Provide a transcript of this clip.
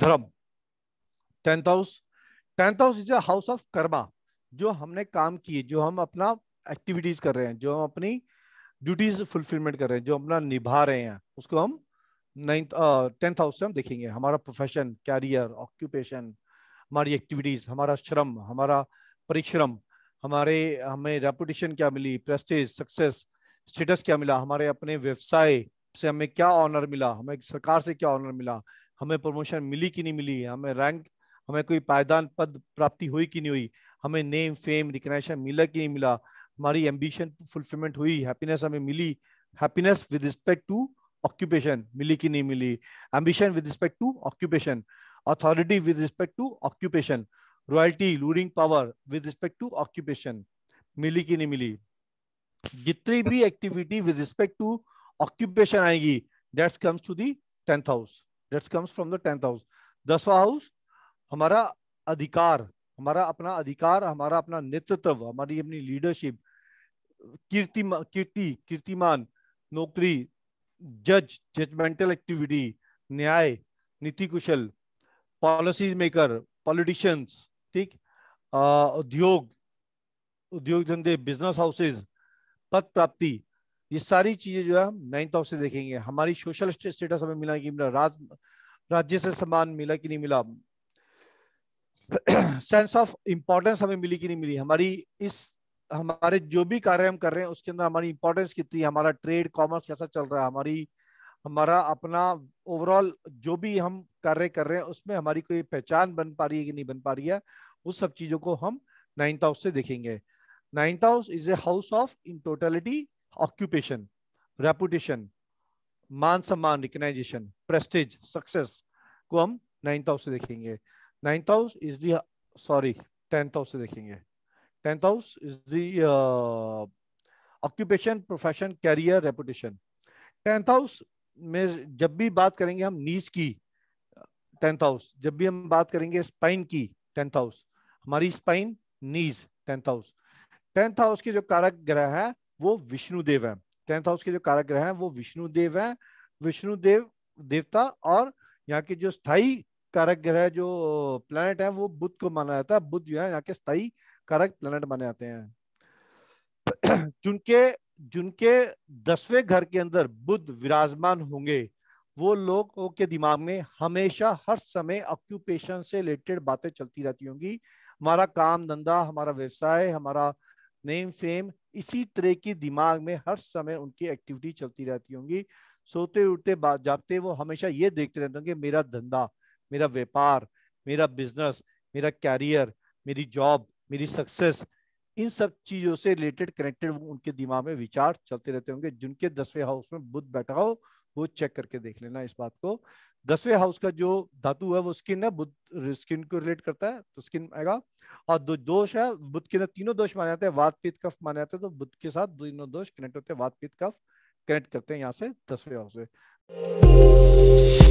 धर्म tenth house tenth house is a house of karma जो हमने काम किए जो हम अपना एक्टिविटीज कर रहे हैं जो हम अपनी ड्यूटीज फुलफिलमेंट कर रहे हैं जो अपना निभा रहे हैं उसको हम नाइन्थ टेंथ हाउस से हम देखेंगे हमारा प्रोफेशन कैरियर ऑक्यूपेशन हमारी एक्टिविटीज हमारा श्रम हमारा परिश्रम हमारे हमें रेपुटेशन क्या मिली प्रेस्टेज सक्सेस स्टेटस क्या मिला हमारे अपने व्यवसाय से हमें क्या ऑनर मिला हमें सरकार से क्या ऑनर मिला हमें प्रमोशन मिली कि नहीं मिली हमें रैंक हमें कोई पायदान पद प्राप्ति हुई कि नहीं हुई हमें नेम फेम रिकग्नाइशन मिला कि नहीं मिला हमारी एम्बिशन फुलफिलमेंट हुई हैप्पीनेस हमें मिली happiness with respect to occupation मिली कि नहीं मिली ambition with respect to occupation authority with respect to occupation royalty luring power with respect to occupation मिली कि नहीं मिली जितनी भी activity with respect to occupation आएगी that's comes to the tenth house that's comes from the tenth house दसवा house हमारा अधिकार हमारा अपना अधिकार हमारा अपना नेतृत्व हमारी अपनी लीडरशिप कीर्ति कीर्ति कीर्तिमान नौकरी जज जजमेंटल एक्टिविटी न्याय नीति कुशल पॉलिसी मेकर पॉलिटिशियंस ठीक उद्योग उद्योग धंधे बिजनेस हाउसेस पद प्राप्ति ये सारी चीजें जो है हम नाइन्थ हाउस से देखेंगे हमारी सोशल स्टेटस हमें मिला कि मिला राज राज्य से सम्मान मिला कि नहीं मिला सेंस ऑफ इम्पोर्टेंस हमें मिली कि नहीं मिली हमारी इस हमारे जो भी कार्य हम कर रहे हैं उसके अंदर हमारी इंपॉर्टेंस कितनी हमारा ट्रेड कॉमर्स कैसा चल रहा है हमारी हमारा अपना ओवरऑल जो भी हम कार्य कर रहे हैं उसमें हमारी कोई पहचान बन पा रही है कि नहीं बन पा रही है उस सब चीजों को हम नाइन्थ हाउस से देखेंगे ninth house is a house of in totality occupation reputation मान सम्मान रिकनाइजेशन प्रेस्टिज सक्सेस को हम नाइन्थ हाउस से देखेंगे ninth house is the sorry tenth house से देखेंगे tenth house is the occupation profession career reputation tenth house में जब भी बात करेंगे हम नीज की टेंथ हाउस जब भी हम बात करेंगे स्पाइन की टेंथ हाउस हमारी spine knees tenth house tenth house के जो कारक ग्रह है वो विष्णुदेव है टेंथ हाउस के जो कारक ग्रह हैं वो विष्णुदेव है विष्णुदेव देवता और यहाँ के जो स्थाई कारक ग्रह जो प्लेनेट है वो बुद्ध को माना जाता है बुद्ध जो है यहाँ के स्थाई कारक प्लेनेट माने जाते हैं जिनके जिनके दसवें घर के अंदर बुद्ध विराजमान होंगे वो लोगों के दिमाग में हमेशा हर समय ऑक्यूपेशन से रिलेटेड बातें चलती रहती होंगी हमारा काम धंधा हमारा व्यवसाय हमारा नेम फेम इसी तरह की दिमाग में हर समय उनकी एक्टिविटी चलती रहती होंगी सोते उठते जागते वो हमेशा ये देखते रहते होंगे मेरा धंधा मेरा व्यापार मेरा बिजनेस मेरा कैरियर मेरी जॉब मेरी सक्सेस इन सब चीजों से रिलेटेड कनेक्टेड उनके दिमाग में विचार चलते रहते होंगे जिनके दसवें हाउस में बुद्ध बैठा हो वो चेक करके देख लेना इस बात को दसवें हाउस का जो धातु है वो स्किन है बुद्ध स्किन को रिलेट करता है तो स्किन आएगा और दो दोष है बुद्ध के अंदर तीनों दोष माने जाते हैं वात पीत कफ माने जाते हैं तो बुद्ध के साथ तीनों दोष कनेक्ट होते हैं वात पीत कफ कनेक्ट करते हैं यहाँ से दसवें हाउस से